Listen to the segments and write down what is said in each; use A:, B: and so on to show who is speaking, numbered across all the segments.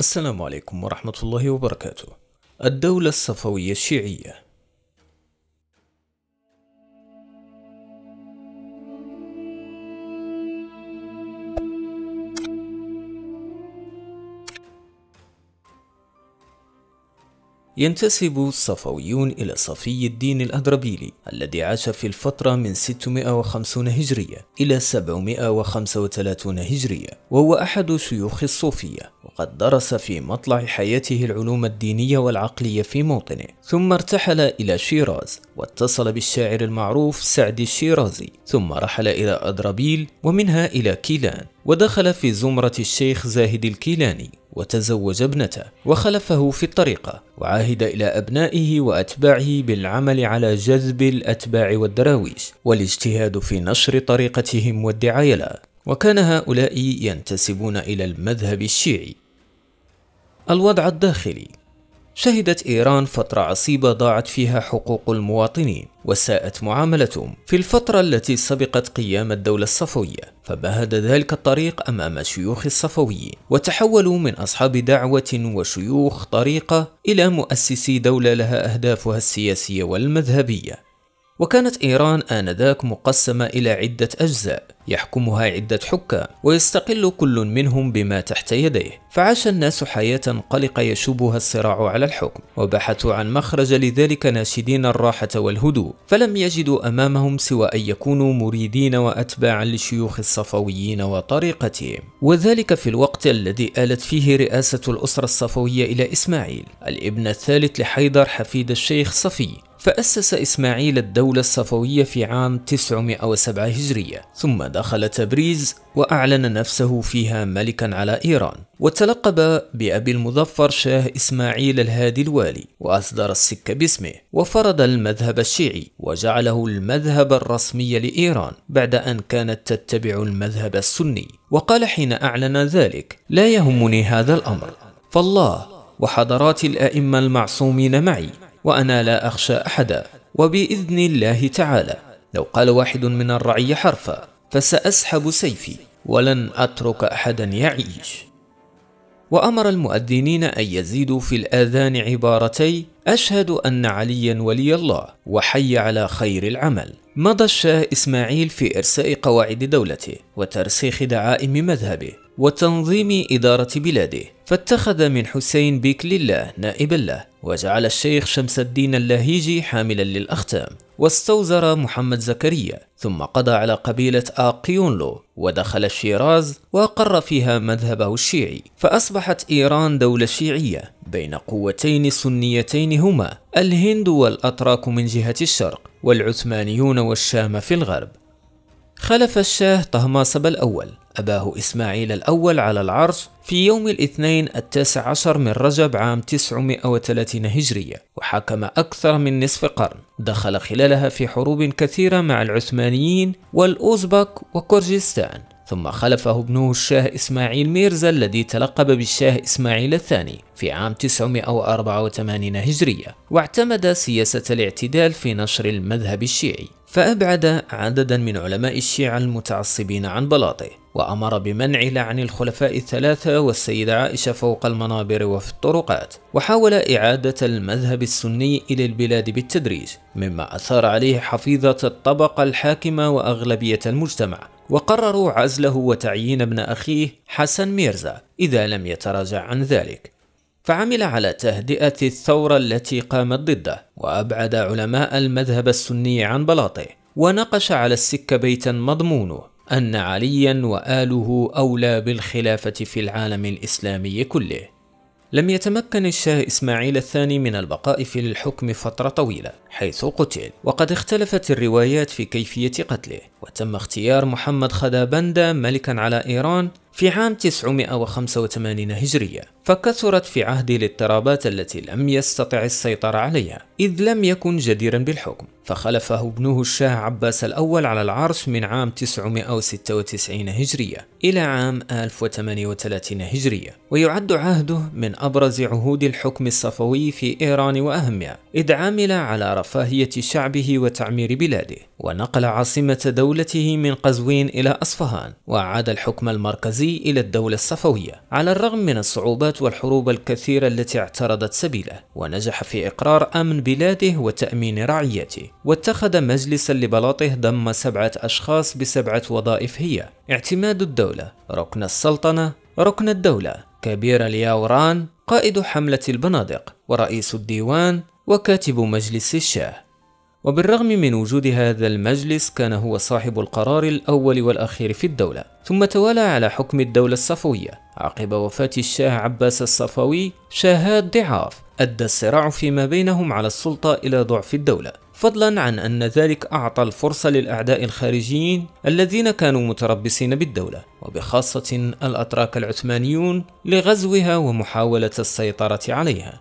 A: السلام عليكم ورحمة الله وبركاته الدولة الصفوية الشيعية ينتسب الصفويون إلى صفي الدين الأدربيلي الذي عاش في الفترة من 650 هجرية إلى 735 هجرية وهو أحد شيوخ الصوفية وقد درس في مطلع حياته العلوم الدينية والعقلية في موطنه ثم ارتحل إلى شيراز واتصل بالشاعر المعروف سعد الشيرازي ثم رحل إلى أدربيل ومنها إلى كيلان ودخل في زمرة الشيخ زاهد الكيلاني وتزوج ابنته وخلفه في الطريقة وعاهد إلى أبنائه وأتباعه بالعمل على جذب الأتباع والدراويش والاجتهاد في نشر طريقتهم والدعاية لها وكان هؤلاء ينتسبون إلى المذهب الشيعي الوضع الداخلي شهدت إيران فترة عصيبة ضاعت فيها حقوق المواطنين وساءت معاملتهم في الفترة التي سبقت قيام الدولة الصفوية فبهد ذلك الطريق أمام شيوخ الصفويين وتحولوا من أصحاب دعوة وشيوخ طريقة إلى مؤسسي دولة لها أهدافها السياسية والمذهبية وكانت إيران آنذاك مقسمة إلى عدة أجزاء يحكمها عدة حكام ويستقل كل منهم بما تحت يديه فعاش الناس حياة قلقة يشوبها الصراع على الحكم وبحثوا عن مخرج لذلك ناشدين الراحة والهدوء فلم يجدوا أمامهم سوى أن يكونوا مريدين وأتباعا لشيوخ الصفويين وطريقتهم وذلك في الوقت الذي آلت فيه رئاسة الأسرة الصفوية إلى إسماعيل الابن الثالث لحيدر حفيد الشيخ صفي فأسس إسماعيل الدولة الصفوية في عام 907 هجرية ثم دخل تبريز وأعلن نفسه فيها ملكا على إيران وتلقب بأبي المظفر شاه إسماعيل الهادي الوالي وأصدر السكة باسمه وفرض المذهب الشيعي وجعله المذهب الرسمي لإيران بعد أن كانت تتبع المذهب السني وقال حين أعلن ذلك لا يهمني هذا الأمر فالله وحضرات الأئمة المعصومين معي وأنا لا أخشى أحدا وبإذن الله تعالى لو قال واحد من الرعي حرفا فسأسحب سيفي ولن أترك أحدا يعيش وأمر المؤذنين أن يزيدوا في الآذان عبارتي أشهد أن عليا ولي الله وحي على خير العمل مضى الشاه إسماعيل في إرساء قواعد دولته وترسيخ دعائم مذهبه وتنظيم إدارة بلاده فاتخذ من حسين بيك لله نائبا له وجعل الشيخ شمس الدين اللهيجي حاملا للأختام واستوزر محمد زكريا ثم قضى على قبيلة آقيونلو ودخل الشيراز وأقر فيها مذهبه الشيعي فأصبحت إيران دولة شيعية بين قوتين سنيتين هما الهند والأتراك من جهة الشرق والعثمانيون والشام في الغرب خلف الشاه طهماسب الأول أباه إسماعيل الأول على العرش في يوم الاثنين التاسع عشر من رجب عام 930 هجرية وحكم أكثر من نصف قرن دخل خلالها في حروب كثيرة مع العثمانيين والأوزبك وكورجستان ثم خلفه ابنه الشاه إسماعيل ميرزا الذي تلقب بالشاه إسماعيل الثاني في عام 984 هجرية واعتمد سياسة الاعتدال في نشر المذهب الشيعي فأبعد عددا من علماء الشيعة المتعصبين عن بلاطه وأمر بمنع لعن الخلفاء الثلاثة والسيدة عائشة فوق المنابر وفي الطرقات وحاول إعادة المذهب السني إلى البلاد بالتدريج مما أثار عليه حفيظة الطبقة الحاكمة وأغلبية المجتمع وقرروا عزله وتعيين ابن أخيه حسن ميرزا إذا لم يتراجع عن ذلك فعمل على تهدئة الثورة التي قامت ضده وأبعد علماء المذهب السني عن بلاطه ونقش على السكة بيتا مضمونه أن عليا وآله أولى بالخلافة في العالم الإسلامي كله لم يتمكن الشاه إسماعيل الثاني من البقاء في الحكم فترة طويلة حيث قتل وقد اختلفت الروايات في كيفية قتله وتم اختيار محمد خدابندا ملكا على إيران في عام 985 هجرية فكثرت في عهده الاضطرابات التي لم يستطع السيطرة عليها إذ لم يكن جديرا بالحكم فخلفه ابنه الشاه عباس الأول على العرش من عام 996 هجرية إلى عام 1038 هجرية ويعد عهده من أبرز عهود الحكم الصفوي في إيران وأهمها إذ عمل على رفاهية شعبه وتعمير بلاده ونقل عاصمة دولته من قزوين إلى أصفهان وأعاد الحكم المركزي الرومانزي إلى الدولة الصفوية على الرغم من الصعوبات والحروب الكثيرة التي اعترضت سبيله ونجح في إقرار أمن بلاده وتأمين رعيته واتخذ مجلسا لبلاطه ضم سبعة أشخاص بسبعة وظائف هي اعتماد الدولة ركن السلطنة ركن الدولة كبير الياوران قائد حملة البنادق ورئيس الديوان وكاتب مجلس الشاه وبالرغم من وجود هذا المجلس كان هو صاحب القرار الأول والأخير في الدولة ثم توالى على حكم الدولة الصفوية عقب وفاة الشاه عباس الصفوي شاهات ضعاف أدى الصراع فيما بينهم على السلطة إلى ضعف الدولة فضلا عن أن ذلك أعطى الفرصة للأعداء الخارجيين الذين كانوا متربصين بالدولة وبخاصة الأتراك العثمانيون لغزوها ومحاولة السيطرة عليها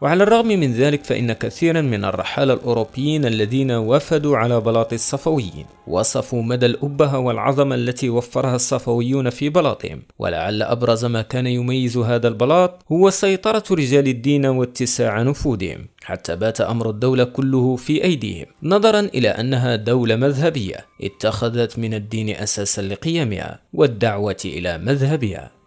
A: وعلى الرغم من ذلك فإن كثيرا من الرحالة الأوروبيين الذين وفدوا على بلاط الصفويين وصفوا مدى الأبهة والعظمة التي وفرها الصفويون في بلاطهم ولعل أبرز ما كان يميز هذا البلاط هو سيطرة رجال الدين واتساع نفوذهم حتى بات أمر الدولة كله في أيديهم نظرا إلى أنها دولة مذهبية اتخذت من الدين أساسا لقيمها والدعوة إلى مذهبها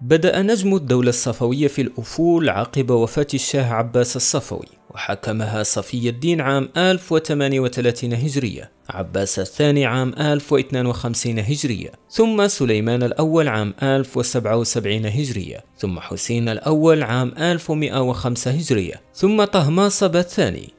A: بدأ نجم الدولة الصفوية في الأفول عقب وفاة الشاه عباس الصفوي وحكمها صفي الدين عام 1038 هجرية عباس الثاني عام 1052 هجرية ثم سليمان الأول عام 1077 هجرية ثم حسين الأول عام 1105 هجرية ثم طهماصب الثاني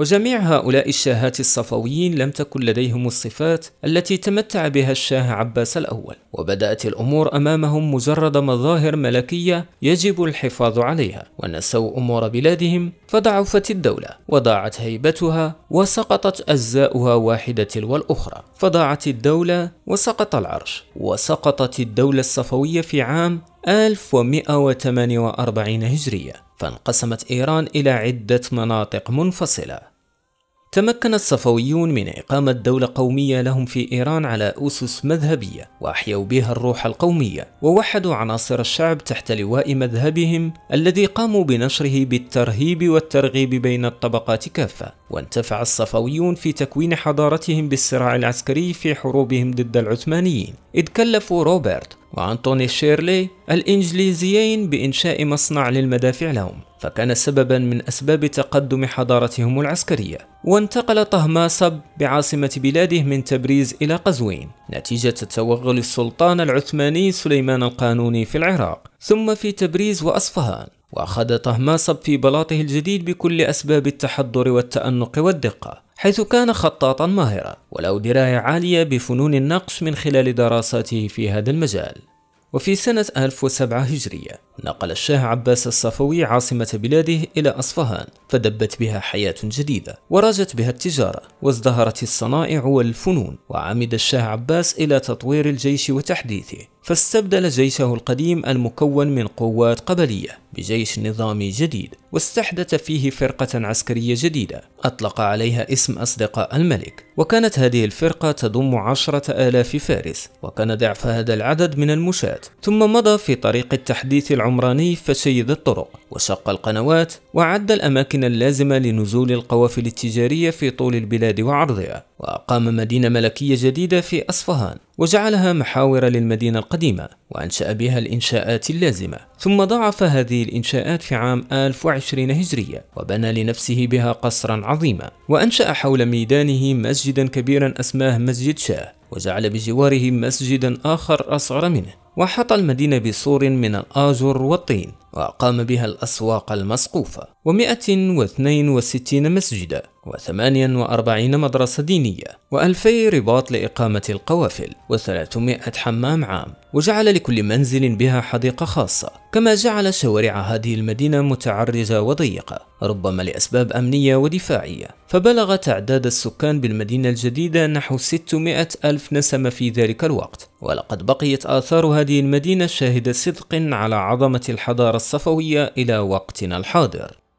A: وجميع هؤلاء الشاهات الصفويين لم تكن لديهم الصفات التي تمتع بها الشاه عباس الأول وبدأت الأمور أمامهم مجرد مظاهر ملكية يجب الحفاظ عليها ونسوا أمور بلادهم فضعفت الدولة وضاعت هيبتها وسقطت أجزاؤها واحدة تلو الأخرى فضاعت الدولة وسقط العرش وسقطت الدولة الصفوية في عام 1148 هجرية فانقسمت إيران إلى عدة مناطق منفصلة تمكن الصفويون من إقامة دولة قومية لهم في إيران على أسس مذهبية وأحيوا بها الروح القومية ووحدوا عناصر الشعب تحت لواء مذهبهم الذي قاموا بنشره بالترهيب والترغيب بين الطبقات كافة وانتفع الصفويون في تكوين حضارتهم بالصراع العسكري في حروبهم ضد العثمانيين إذ كلفوا روبرت وأنطوني شيرلي الإنجليزيين بإنشاء مصنع للمدافع لهم فكان سببا من أسباب تقدم حضارتهم العسكرية وانتقل طهماسب بعاصمة بلاده من تبريز إلى قزوين نتيجة توغل السلطان العثماني سليمان القانوني في العراق ثم في تبريز وأصفهان وأخذ طهماسب في بلاطه الجديد بكل أسباب التحضر والتأنق والدقة حيث كان خطاطا ماهرا وله دراية عالية بفنون النقش من خلال دراساته في هذا المجال وفي سنة 1007 هجرية نقل الشاه عباس الصفوي عاصمة بلاده إلى أصفهان فدبت بها حياة جديدة وراجت بها التجارة وازدهرت الصنائع والفنون وعمد الشاه عباس إلى تطوير الجيش وتحديثه فاستبدل جيشه القديم المكون من قوات قبلية بجيش نظامي جديد واستحدث فيه فرقة عسكرية جديدة أطلق عليها اسم أصدقاء الملك وكانت هذه الفرقة تضم عشرة آلاف فارس وكان ضعف هذا العدد من المشاة ثم مضى في طريق التحديث العمومي العمراني فشيد الطرق وشق القنوات وعد الأماكن اللازمة لنزول القوافل التجارية في طول البلاد وعرضها وأقام مدينة ملكية جديدة في أصفهان وجعلها محاور للمدينة القديمة وأنشأ بها الإنشاءات اللازمة ثم ضاعف هذه الإنشاءات في عام 1020 هجرية وبنى لنفسه بها قصرا عظيما وأنشأ حول ميدانه مسجدا كبيرا أسماه مسجد شاه وجعل بجواره مسجدا آخر أصغر منه وحط المدينة بسور من الآجر والطين وأقام بها الأسواق المسقوفة و162 مسجدا و48 مدرسة دينية و2000 رباط لإقامة القوافل و300 حمام عام وجعل لكل منزل بها حديقة خاصة كما جعل شوارع هذه المدينة متعرجة وضيقة ربما لأسباب أمنية ودفاعية فبلغ تعداد السكان بالمدينة الجديدة نحو 600 ألف نسمة في ذلك الوقت ولقد بقيت آثار هذه المدينة شاهد صدق على عظمة الحضارة الصفوية إلى وقتنا الحاضر